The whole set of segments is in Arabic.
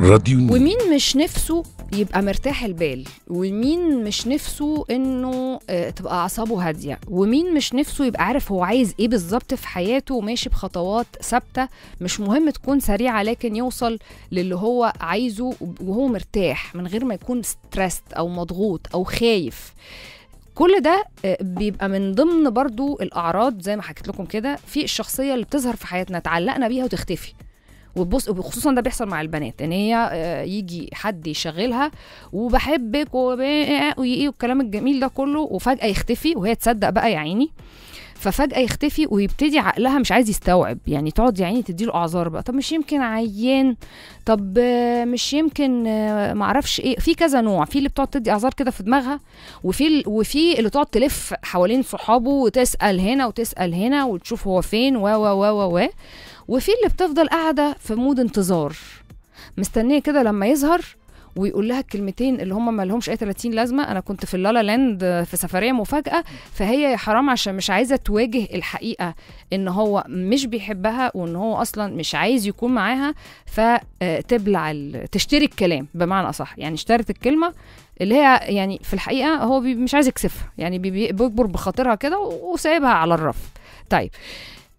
راديو ومين مش نفسه يبقى مرتاح البال ومين مش نفسه انه آه، تبقى اعصابه هاديه ومين مش نفسه يبقى عارف هو عايز ايه بالظبط في حياته وماشي بخطوات ثابته مش مهم تكون سريعه لكن يوصل للي هو عايزه وهو مرتاح من غير ما يكون ستريسد او مضغوط او خايف كل ده آه، بيبقى من ضمن برضو الاعراض زي ما حكيت لكم كده في الشخصيه اللي بتظهر في حياتنا تعلقنا بيها وتختفي وبص وخصوصا ده بيحصل مع البنات ان هي آه، يجي حد يشغلها وبحبك وايه والكلام الجميل ده كله وفجاه يختفي وهي تصدق بقى يا عيني ففجاه يختفي ويبتدي عقلها مش عايز يستوعب يعني تقعد يا عيني تديله اعذار بقى طب مش يمكن عيان طب مش يمكن ما اعرفش ايه في كذا نوع في اللي بتقعد تدي اعذار كده في دماغها وفي وفي اللي تقعد تلف حوالين صحابه وتسال هنا وتسال هنا وتشوف هو فين و و و و وفي اللي بتفضل قاعده في مود انتظار مستنيه كده لما يظهر ويقول لها الكلمتين اللي هم ما لهمش اي 30 لازمه انا كنت في اللالا لاند في سفريه مفاجاه فهي يا حرام عشان مش عايزه تواجه الحقيقه ان هو مش بيحبها وان هو اصلا مش عايز يكون معاها فتبلع تشتري الكلام بمعنى اصح يعني اشترت الكلمه اللي هي يعني في الحقيقه هو مش عايز يكسفها يعني بيكبر بخاطرها كده وسايبها على الرف طيب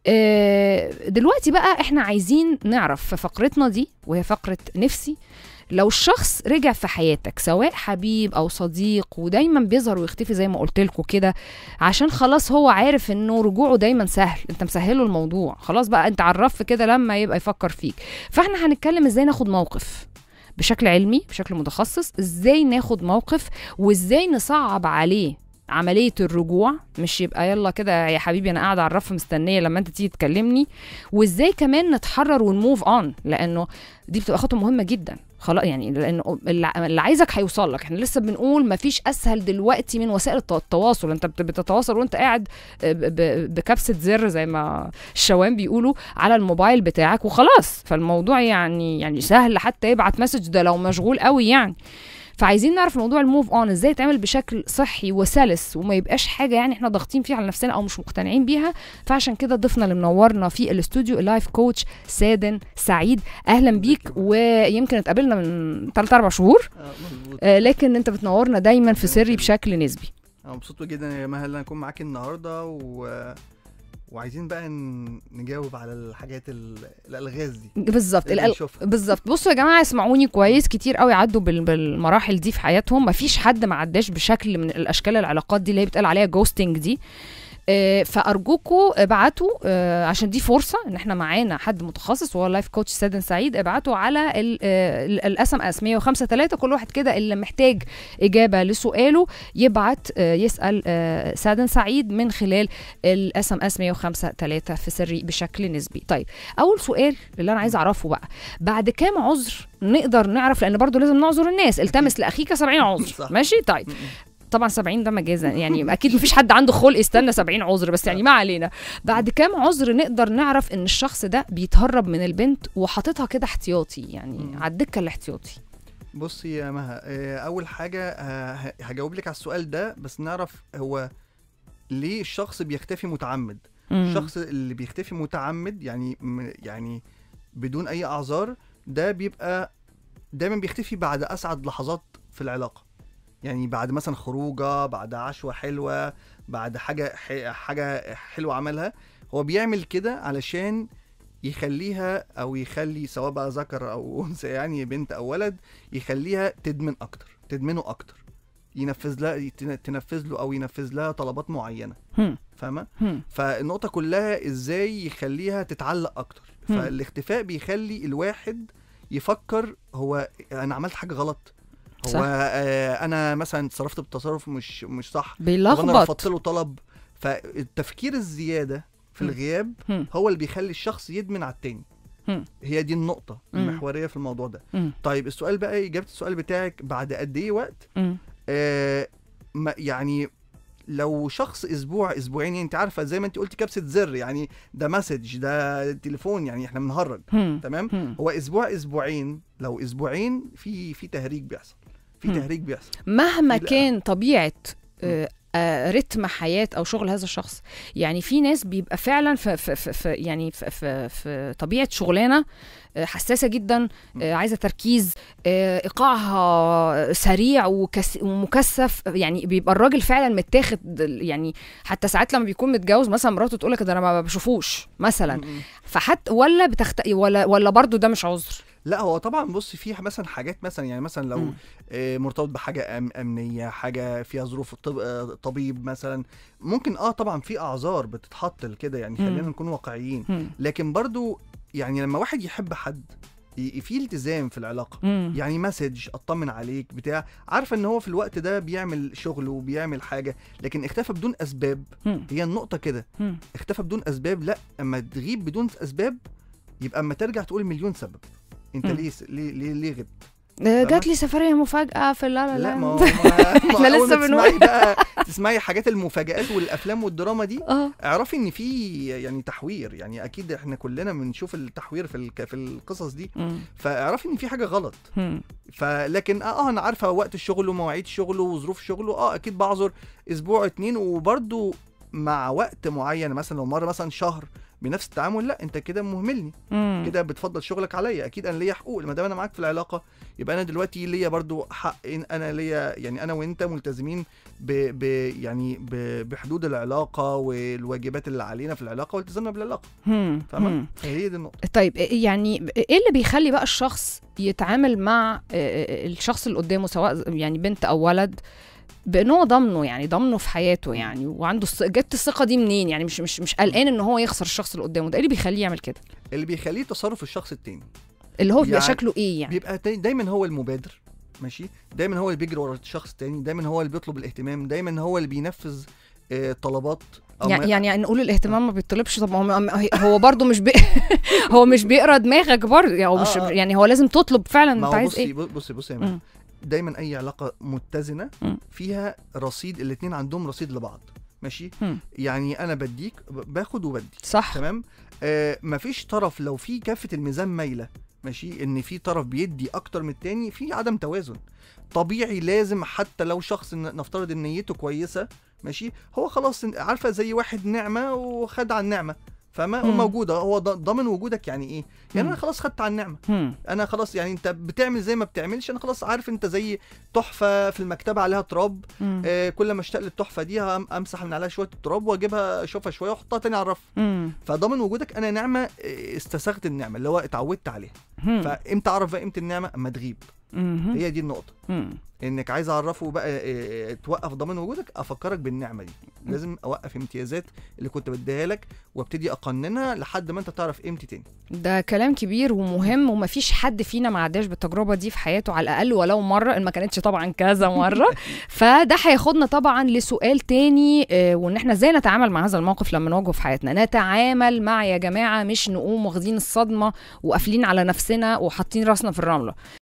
آه، دلوقتي بقى احنا عايزين نعرف في فقرتنا دي وهي فقره نفسي لو الشخص رجع في حياتك سواء حبيب او صديق ودايما بيظهر ويختفي زي ما قلت لكم كده عشان خلاص هو عارف انه رجوعه دايما سهل انت مسهله الموضوع خلاص بقى انت عرفت كده لما يبقى يفكر فيك فاحنا هنتكلم ازاي ناخد موقف بشكل علمي بشكل متخصص ازاي ناخد موقف وازاي نصعب عليه عمليه الرجوع مش يبقى يلا كده يا حبيبي انا قاعده على الرف مستنيه لما انت تيجي تكلمني وازاي كمان نتحرر ونموف اون لانه دي بتبقى خطوه مهمه جدا خلاص يعني لانه اللي عايزك هيوصل لك احنا لسه بنقول ما فيش اسهل دلوقتي من وسائل التواصل انت بتتواصل وانت قاعد آه، بكبسه زر زي ما الشوام بيقولوا على الموبايل بتاعك وخلاص فالموضوع يعني يعني سهل حتى يبعت مسج ده لو مشغول قوي يعني فعايزين نعرف موضوع الموف اون ازاي يتعمل بشكل صحي وسلس وما يبقاش حاجه يعني احنا ضاغطين فيها على نفسنا او مش مقتنعين بيها فعشان كده ضفنا اللي منورنا في الاستوديو اللايف كوتش سادن سعيد اهلا بيك ويمكن اتقابلنا من ثلاث اربع شهور آه،, آه لكن انت بتنورنا دايما في سري بشكل نسبي انا مبسوط جدا يا مها ان انا اكون معاك النهارده و وعايزين بقى نجاوب على الحاجات الالغاز دي بالظبط بالظبط بصوا يا جماعه اسمعوني كويس كتير قوي عدوا بالمراحل دي في حياتهم مفيش حد ما عداش بشكل من الاشكال العلاقات دي اللي هي بتقال عليها جوستنج دي آه، فارجوكوا ابعتوا آه، عشان دي فرصه ان احنا معانا حد متخصص وهو لايف كوتش سادن سعيد ابعتوا على الاس ام اس 105 3 كل واحد كده اللي محتاج اجابه لسؤاله يبعت آه، يسال سادن سعيد من خلال الاس ام اس 105 3 في سري بشكل نسبي طيب اول سؤال اللي انا عايزه اعرفه بقى بعد كام عذر نقدر نعرف لان برضو لازم نعذر الناس التمس لاخيك 70 عذر ماشي طيب طبعا 70 ده مجازا يعني اكيد مفيش حد عنده خلق يستنى 70 عذر بس يعني ما علينا بعد كام عذر نقدر نعرف ان الشخص ده بيتهرب من البنت وحاططها كده احتياطي يعني على الدكه الاحتياطي بصي يا مها آه، اول حاجه آه، هجاوب لك على السؤال ده بس نعرف هو ليه الشخص بيختفي متعمد الشخص اللي بيختفي متعمد يعني يعني بدون اي اعذار ده بيبقى دايما بيختفي بعد اسعد لحظات في العلاقه يعني بعد مثلا خروجه بعد عشوه حلوه بعد حاجه حاجه حلوه عملها هو بيعمل كده علشان يخليها او يخلي سواء بقى ذكر او انثى يعني بنت او ولد يخليها تدمن اكتر تدمنه اكتر ينفذ لها تنفذ له او ينفذ لها طلبات معينه فاهمه فالنقطه كلها ازاي يخليها تتعلق اكتر فالاختفاء بيخلي الواحد يفكر هو انا عملت حاجه غلط هو آه انا مثلا اتصرفت بتصرف مش مش صح بيلخبط رفضت له طلب فالتفكير الزياده في الغياب م. هو اللي بيخلي الشخص يدمن على التاني هي دي النقطه المحوريه في الموضوع ده طيب السؤال بقى اجابه السؤال بتاعك بعد قد ايه وقت آه يعني لو شخص اسبوع اسبوعين يعني انت عارفه زي ما انت قلت كبسه زر يعني ده مسج ده تليفون يعني احنا بنهرج تمام هو اسبوع اسبوعين لو اسبوعين في في تهريج بيحصل في تهريج بيحصل مهما كان طبيعه آه، آه، رتم حياه او شغل هذا الشخص يعني في ناس بيبقى فعلا في, في, في, في يعني في, في, في طبيعه شغلانه آه، حساسه جدا عايزه تركيز ايقاعها سريع ومكثف يعني بيبقى الراجل فعلا متاخد يعني حتى ساعات لما بيكون متجوز مثلا مراته تقول لك ده انا ما بشوفوش مثلا فحتى ولا بتخت ولا ولا برضه ده مش عذر لا هو طبعا بص في مثلا حاجات مثلا يعني مثلا لو م. امم. آه، مرتبط بحاجه امنيه حاجه فيها ظروف آه، طبيب مثلا ممكن اه طبعا في اعذار بتتحط كده يعني خلينا امم. نكون واقعيين امم. لكن برضو يعني لما واحد يحب حد في التزام في العلاقه مم. يعني مسج اطمن عليك بتاع عارفه ان هو في الوقت ده بيعمل شغل وبيعمل حاجه لكن اختفى بدون اسباب مم. هي النقطه كده اختفى بدون اسباب لا اما تغيب بدون اسباب يبقى اما ترجع تقول مليون سبب انت ليه ليه ليه, ليه غبت آه، جات لي سفريه مفاجاه في لا لا لا ما هو احنا لسه بنقول بقى تسمعي حاجات المفاجآت والافلام والدراما دي أوه. اعرفي ان في يعني تحوير يعني اكيد احنا كلنا بنشوف التحوير في الك... في القصص دي مم. فاعرفي ان في حاجه غلط فلكن آه،, اه انا عارفه وقت الشغل ومواعيد شغله وظروف شغله اه اكيد بعذر اسبوع اتنين وبرده مع وقت معين مثلا لو مر مثلا شهر بنفس التعامل لا انت كده مهملني كده بتفضل شغلك عليا اكيد انا ليا حقوق ما دام انا معاك في العلاقه يبقى انا دلوقتي ليا برضو حق إن انا ليا يعني انا وانت ملتزمين ب... ب... يعني ب... بحدود العلاقه والواجبات اللي علينا في العلاقه والتزامنا بالعلاقه فاهمه هي دي النقطه طيب إيه، يعني ايه اللي بيخلي بقى الشخص يتعامل مع آه، آه، آه، الشخص اللي قدامه سواء يعني بنت او ولد بان هو ضامنه يعني ضامنه في حياته يعني وعنده جت الثقه دي منين يعني مش مش مش قلقان ان هو يخسر الشخص اللي قدامه ده ايه اللي بيخليه يعمل كده اللي بيخليه تصرف الشخص التاني اللي هو بيبقى يعني شكله ايه يعني بيبقى دايما هو المبادر ماشي دايما هو اللي بيجري ورا الشخص التاني دايما هو اللي بيطلب الاهتمام دايما هو اللي بينفذ آه، طلبات يعني يعني نقول الاهتمام ما بيطلبش طب هو هو برضه مش بي هو مش بيقرا دماغك برضه يعني هو مش آه، آه. يعني هو لازم تطلب فعلا انت عايز ايه بصي بصي بصي يا دايما اي علاقه متزنه فيها رصيد الاثنين عندهم رصيد لبعض ماشي يعني انا بديك باخد وبدي صح تمام آه مفيش طرف لو في كافه الميزان مايله ماشي ان في طرف بيدي اكتر من التاني في عدم توازن طبيعي لازم حتى لو شخص نفترض ان نيته كويسه ماشي هو خلاص عارفه زي واحد نعمه وخد على النعمه فما موجوده هو ضامن وجودك يعني ايه يعني مم. انا خلاص خدت على النعمه مم. انا خلاص يعني انت بتعمل زي ما بتعملش انا خلاص عارف انت زي تحفه في المكتبه عليها تراب آه كل ما اشتاق للتحفه دي امسح من عليها شويه التراب واجيبها اشوفها شويه واحطها تاني على الرف فضامن وجودك انا نعمه آه، استسغت النعمه اللي هو اتعودت عليها فامتى اعرف بقى قيمه النعمه اما تغيب مم. هي دي النقطه مم. انك عايز اعرفه بقى إيه توقف ضمان وجودك افكرك بالنعمه دي مم. لازم اوقف امتيازات اللي كنت بديها لك وابتدي اقننها لحد ما انت تعرف امتى تاني ده كلام كبير ومهم ومفيش حد فينا ما عداش بالتجربه دي في حياته على الاقل ولو مره ان ما كانتش طبعا كذا مره فده هياخدنا طبعا لسؤال تاني آه، وان احنا ازاي نتعامل مع هذا الموقف لما نواجهه في حياتنا نتعامل مع يا جماعه مش نقوم واخدين الصدمه وقافلين على نفسنا وحاطين راسنا في الرمله